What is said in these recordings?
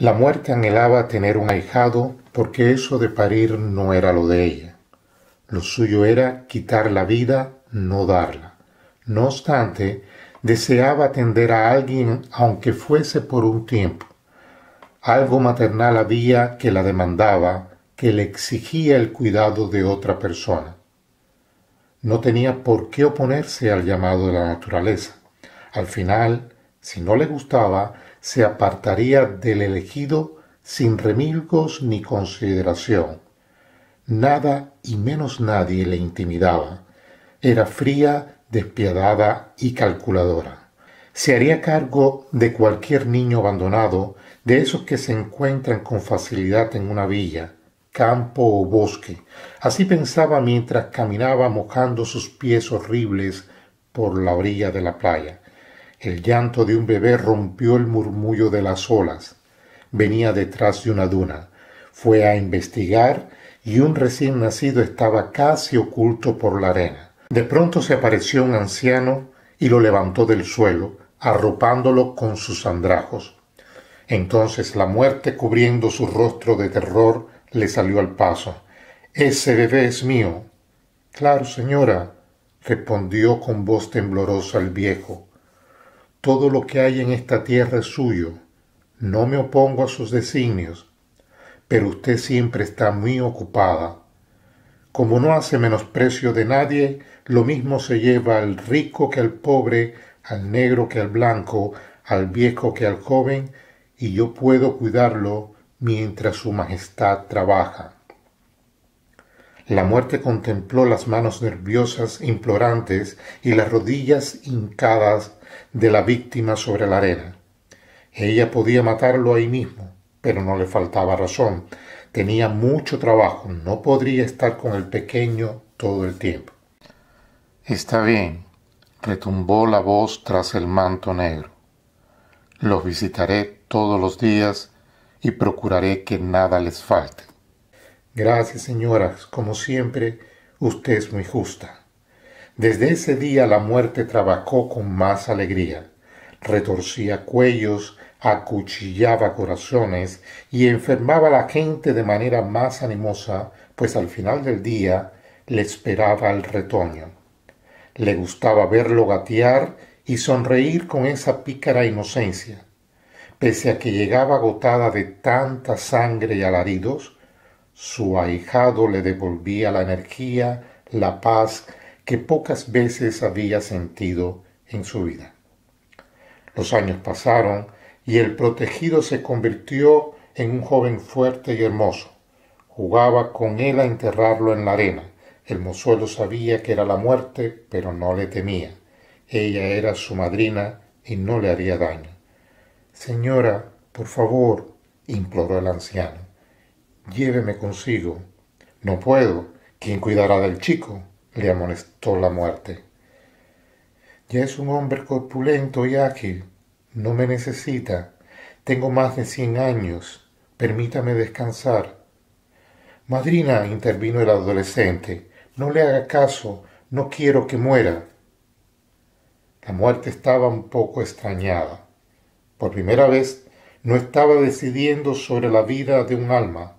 La muerte anhelaba tener un ahijado porque eso de parir no era lo de ella. Lo suyo era quitar la vida, no darla. No obstante, deseaba atender a alguien aunque fuese por un tiempo. Algo maternal había que la demandaba, que le exigía el cuidado de otra persona. No tenía por qué oponerse al llamado de la naturaleza. Al final, si no le gustaba, se apartaría del elegido sin remilgos ni consideración. Nada y menos nadie le intimidaba. Era fría, despiadada y calculadora. Se haría cargo de cualquier niño abandonado, de esos que se encuentran con facilidad en una villa, campo o bosque. Así pensaba mientras caminaba mojando sus pies horribles por la orilla de la playa. El llanto de un bebé rompió el murmullo de las olas. Venía detrás de una duna. Fue a investigar y un recién nacido estaba casi oculto por la arena. De pronto se apareció un anciano y lo levantó del suelo, arropándolo con sus andrajos. Entonces la muerte, cubriendo su rostro de terror, le salió al paso. Ese bebé es mío. Claro, señora, respondió con voz temblorosa el viejo. Todo lo que hay en esta tierra es suyo. No me opongo a sus designios, pero usted siempre está muy ocupada. Como no hace menosprecio de nadie, lo mismo se lleva al rico que al pobre, al negro que al blanco, al viejo que al joven, y yo puedo cuidarlo mientras su majestad trabaja. La muerte contempló las manos nerviosas, implorantes, y las rodillas hincadas de la víctima sobre la arena. Ella podía matarlo ahí mismo, pero no le faltaba razón. Tenía mucho trabajo, no podría estar con el pequeño todo el tiempo. Está bien, retumbó la voz tras el manto negro. Los visitaré todos los días y procuraré que nada les falte. Gracias, señoras. Como siempre, usted es muy justa. Desde ese día la muerte trabajó con más alegría. Retorcía cuellos, acuchillaba corazones y enfermaba a la gente de manera más animosa, pues al final del día le esperaba el retoño. Le gustaba verlo gatear y sonreír con esa pícara inocencia. Pese a que llegaba agotada de tanta sangre y alaridos, su ahijado le devolvía la energía, la paz que pocas veces había sentido en su vida. Los años pasaron y el protegido se convirtió en un joven fuerte y hermoso. Jugaba con él a enterrarlo en la arena. El mozuelo sabía que era la muerte, pero no le temía. Ella era su madrina y no le haría daño. Señora, por favor, imploró el anciano, lléveme consigo. No puedo. ¿Quién cuidará del chico? le amonestó la muerte. Ya es un hombre corpulento y ágil, no me necesita, tengo más de cien años, permítame descansar. Madrina, intervino el adolescente, no le haga caso, no quiero que muera. La muerte estaba un poco extrañada. Por primera vez no estaba decidiendo sobre la vida de un alma.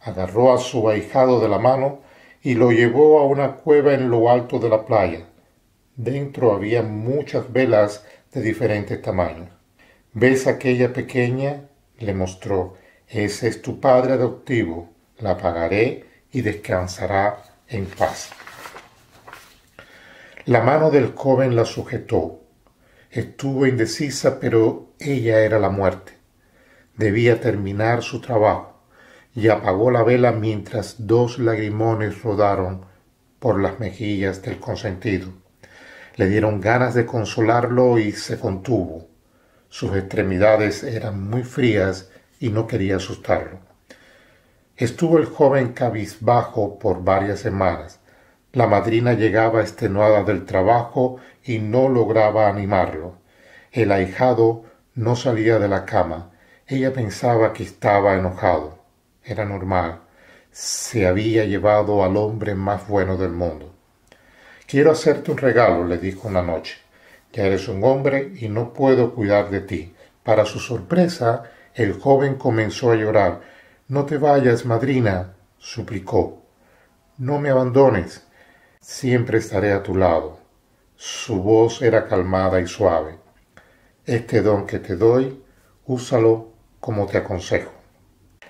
Agarró a su ahijado de la mano y lo llevó a una cueva en lo alto de la playa. Dentro había muchas velas de diferentes tamaños. ¿Ves aquella pequeña? le mostró. Ese es tu padre adoptivo. La pagaré y descansará en paz. La mano del joven la sujetó. Estuvo indecisa, pero ella era la muerte. Debía terminar su trabajo y apagó la vela mientras dos lagrimones rodaron por las mejillas del consentido. Le dieron ganas de consolarlo y se contuvo. Sus extremidades eran muy frías y no quería asustarlo. Estuvo el joven cabizbajo por varias semanas. La madrina llegaba extenuada del trabajo y no lograba animarlo. El ahijado no salía de la cama. Ella pensaba que estaba enojado era normal, se había llevado al hombre más bueno del mundo. Quiero hacerte un regalo, le dijo una noche. Ya eres un hombre y no puedo cuidar de ti. Para su sorpresa, el joven comenzó a llorar. No te vayas, madrina, suplicó. No me abandones. Siempre estaré a tu lado. Su voz era calmada y suave. Este don que te doy, úsalo como te aconsejo.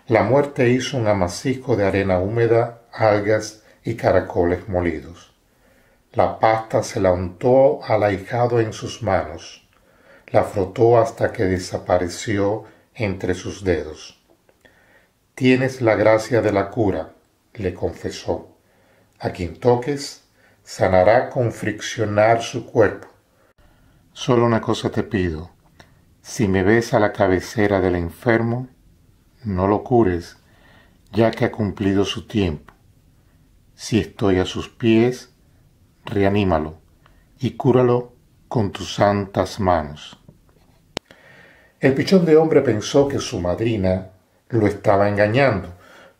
La muerte hizo un amasijo de arena húmeda, algas y caracoles molidos. La pasta se la untó al ahijado en sus manos. La frotó hasta que desapareció entre sus dedos. Tienes la gracia de la cura, le confesó. A quien toques, sanará con friccionar su cuerpo. Solo una cosa te pido. Si me ves a la cabecera del enfermo, no lo cures, ya que ha cumplido su tiempo. Si estoy a sus pies, reanímalo y cúralo con tus santas manos. El pichón de hombre pensó que su madrina lo estaba engañando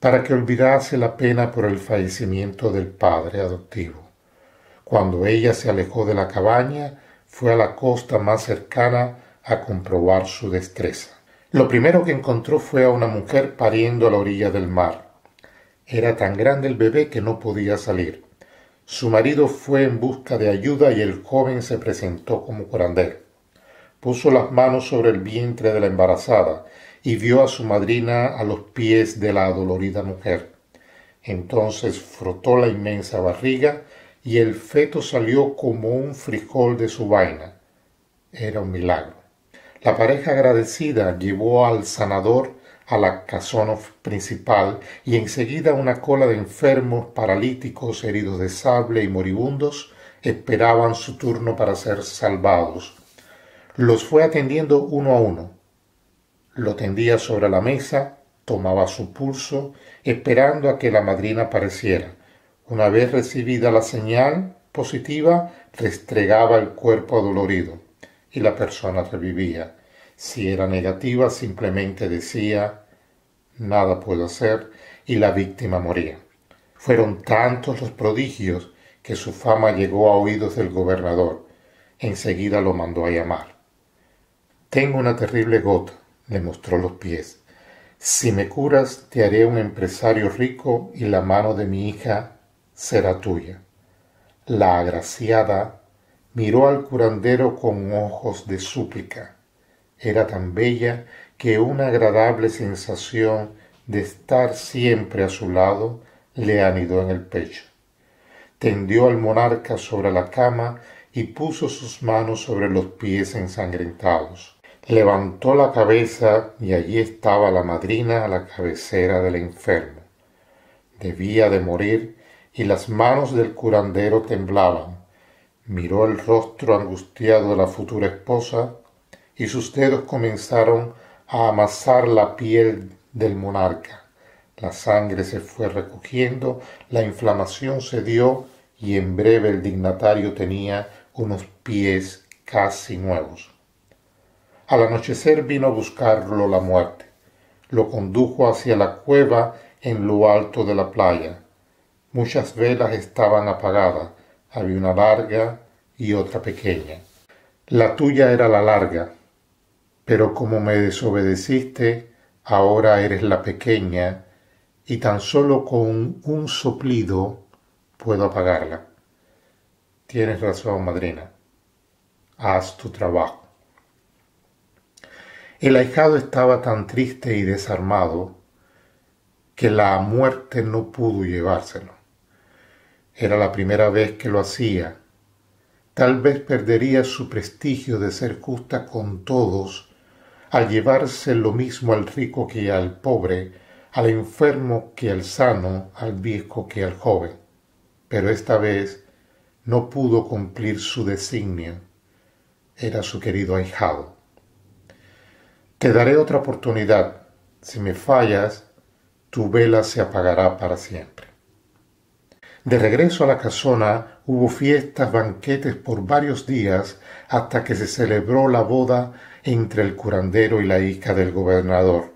para que olvidase la pena por el fallecimiento del padre adoptivo. Cuando ella se alejó de la cabaña, fue a la costa más cercana a comprobar su destreza. Lo primero que encontró fue a una mujer pariendo a la orilla del mar. Era tan grande el bebé que no podía salir. Su marido fue en busca de ayuda y el joven se presentó como curandero. Puso las manos sobre el vientre de la embarazada y vio a su madrina a los pies de la adolorida mujer. Entonces frotó la inmensa barriga y el feto salió como un frijol de su vaina. Era un milagro. La pareja agradecida llevó al sanador a la casona principal y enseguida una cola de enfermos, paralíticos, heridos de sable y moribundos esperaban su turno para ser salvados. Los fue atendiendo uno a uno. Lo tendía sobre la mesa, tomaba su pulso, esperando a que la madrina apareciera. Una vez recibida la señal positiva, restregaba el cuerpo adolorido y la persona revivía. Si era negativa, simplemente decía nada puedo hacer y la víctima moría. Fueron tantos los prodigios que su fama llegó a oídos del gobernador. Enseguida lo mandó a llamar. Tengo una terrible gota, le mostró los pies. Si me curas, te haré un empresario rico y la mano de mi hija será tuya. La agraciada miró al curandero con ojos de súplica. Era tan bella que una agradable sensación de estar siempre a su lado le anidó en el pecho. Tendió al monarca sobre la cama y puso sus manos sobre los pies ensangrentados. Levantó la cabeza y allí estaba la madrina a la cabecera del enfermo. Debía de morir y las manos del curandero temblaban Miró el rostro angustiado de la futura esposa y sus dedos comenzaron a amasar la piel del monarca. La sangre se fue recogiendo, la inflamación se dio y en breve el dignatario tenía unos pies casi nuevos. Al anochecer vino a buscarlo la muerte. Lo condujo hacia la cueva en lo alto de la playa. Muchas velas estaban apagadas, había una larga y otra pequeña. La tuya era la larga, pero como me desobedeciste, ahora eres la pequeña, y tan solo con un soplido puedo apagarla. Tienes razón, madrina. Haz tu trabajo. El ahijado estaba tan triste y desarmado que la muerte no pudo llevárselo. Era la primera vez que lo hacía. Tal vez perdería su prestigio de ser justa con todos al llevarse lo mismo al rico que al pobre, al enfermo que al sano, al viejo que al joven. Pero esta vez no pudo cumplir su designio. Era su querido ahijado. Te daré otra oportunidad. Si me fallas, tu vela se apagará para siempre. De regreso a la casona hubo fiestas, banquetes por varios días hasta que se celebró la boda entre el curandero y la hija del gobernador.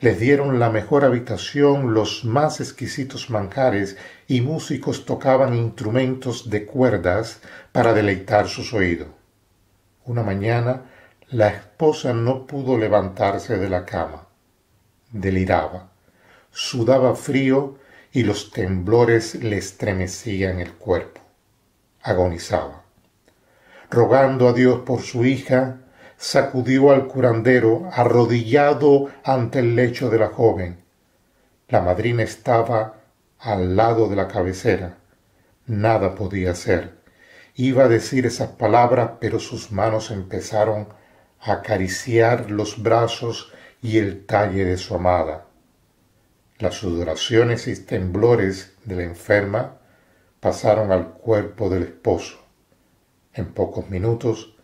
Les dieron la mejor habitación, los más exquisitos manjares y músicos tocaban instrumentos de cuerdas para deleitar sus oídos. Una mañana la esposa no pudo levantarse de la cama. Deliraba. Sudaba frío y los temblores le estremecían el cuerpo. Agonizaba. Rogando a Dios por su hija, sacudió al curandero arrodillado ante el lecho de la joven. La madrina estaba al lado de la cabecera. Nada podía hacer. Iba a decir esas palabras, pero sus manos empezaron a acariciar los brazos y el talle de su amada. Las sudoraciones y temblores de la enferma pasaron al cuerpo del esposo. En pocos minutos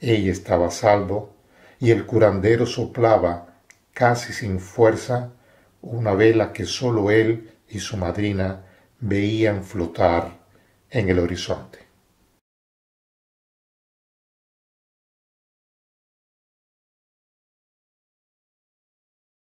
ella estaba salvo y el curandero soplaba, casi sin fuerza, una vela que sólo él y su madrina veían flotar en el horizonte.